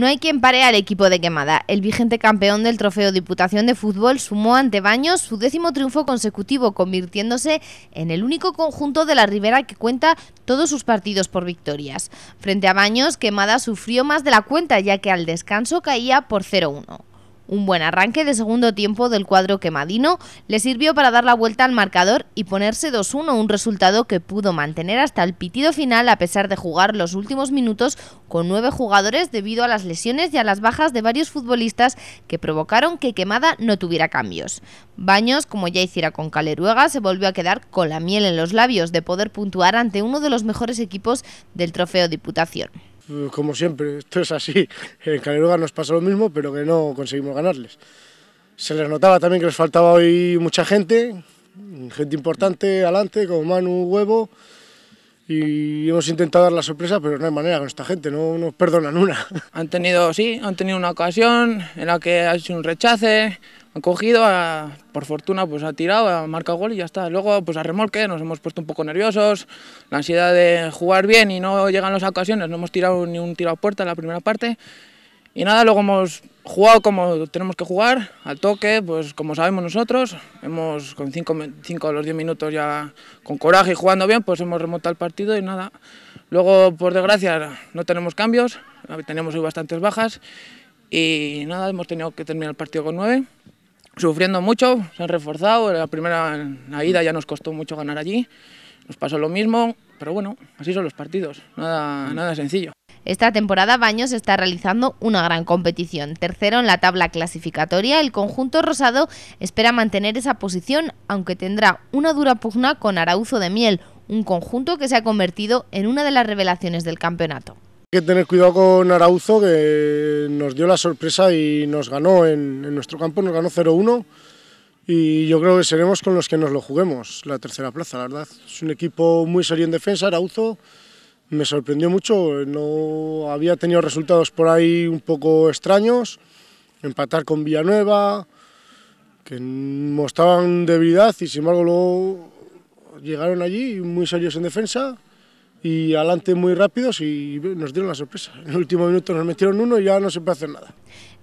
No hay quien pare al equipo de Quemada. El vigente campeón del trofeo Diputación de Fútbol sumó ante Baños su décimo triunfo consecutivo, convirtiéndose en el único conjunto de la Ribera que cuenta todos sus partidos por victorias. Frente a Baños, Quemada sufrió más de la cuenta, ya que al descanso caía por 0-1. Un buen arranque de segundo tiempo del cuadro quemadino le sirvió para dar la vuelta al marcador y ponerse 2-1, un resultado que pudo mantener hasta el pitido final a pesar de jugar los últimos minutos con nueve jugadores debido a las lesiones y a las bajas de varios futbolistas que provocaron que Quemada no tuviera cambios. Baños, como ya hiciera con Caleruega, se volvió a quedar con la miel en los labios de poder puntuar ante uno de los mejores equipos del Trofeo Diputación. Eh, como siempre, esto es así. En lugar nos pasa lo mismo, pero que no conseguimos ganarles. Se les notaba también que les faltaba hoy mucha gente, gente importante adelante, como Manu Huevo, y hemos intentado dar la sorpresa, pero no hay manera con esta gente, no nos perdonan una. Han tenido, sí, han tenido una ocasión en la que ha hecho un rechace, han cogido, por fortuna pues ha tirado, ha marcado gol y ya está. Luego pues a remolque nos hemos puesto un poco nerviosos, la ansiedad de jugar bien y no llegan las ocasiones, no hemos tirado ni un tiro a puerta en la primera parte. Y nada, luego hemos jugado como tenemos que jugar, al toque, pues como sabemos nosotros, hemos con 5 cinco, los 10 minutos ya con coraje y jugando bien, pues hemos remontado el partido y nada. Luego, por desgracia, no tenemos cambios, tenemos bastantes bajas y nada, hemos tenido que terminar el partido con 9 sufriendo mucho, se han reforzado, la primera la ida ya nos costó mucho ganar allí, nos pasó lo mismo, pero bueno, así son los partidos, nada, nada sencillo. Esta temporada Baños está realizando una gran competición. Tercero en la tabla clasificatoria, el conjunto rosado espera mantener esa posición, aunque tendrá una dura pugna con Arauzo de Miel, un conjunto que se ha convertido en una de las revelaciones del campeonato. Hay que tener cuidado con Arauzo, que nos dio la sorpresa y nos ganó en, nuestro campo, nos ganó 0-1 y yo creo que seremos con los que nos lo juguemos, la tercera plaza, la verdad. Es un equipo muy serio en defensa, Arauzo me sorprendió mucho, no había tenido resultados por ahí un poco extraños, empatar con Villanueva, que mostraban debilidad y sin embargo luego llegaron allí muy serios en defensa y adelante muy rápidos y nos dieron la sorpresa. En el último minuto nos metieron uno y ya no se puede hacer nada.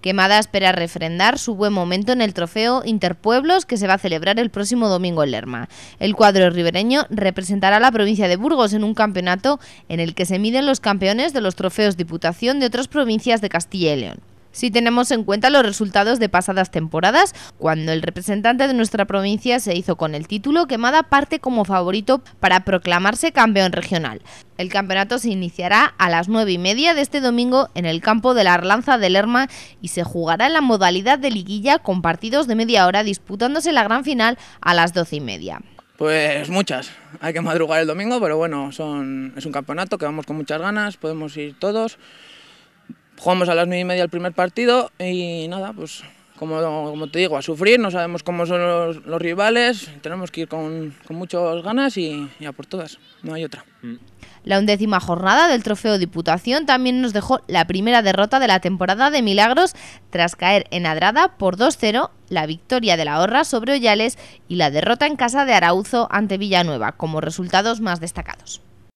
Quemada espera refrendar su buen momento en el trofeo Interpueblos que se va a celebrar el próximo domingo en Lerma. El cuadro ribereño representará a la provincia de Burgos en un campeonato en el que se miden los campeones de los trofeos Diputación de otras provincias de Castilla y León si tenemos en cuenta los resultados de pasadas temporadas, cuando el representante de nuestra provincia se hizo con el título, Quemada parte como favorito para proclamarse campeón regional. El campeonato se iniciará a las 9 y media de este domingo en el campo de la Arlanza de Lerma y se jugará en la modalidad de liguilla con partidos de media hora disputándose la gran final a las 12 y media. Pues muchas, hay que madrugar el domingo, pero bueno, son, es un campeonato que vamos con muchas ganas, podemos ir todos. Jugamos a las nueve y media el primer partido y nada, pues como, te digo, a sufrir, no sabemos cómo son los, rivales, tenemos que ir con, muchas ganas y, y, a por todas, no hay otra. Mm. La undécima jornada del Trofeo Diputación también nos dejó la primera derrota de la temporada de Milagros tras caer en Adrada por 2-0, la victoria de la Horra sobre Ollales y la derrota en casa de Arauzo ante Villanueva como resultados más destacados.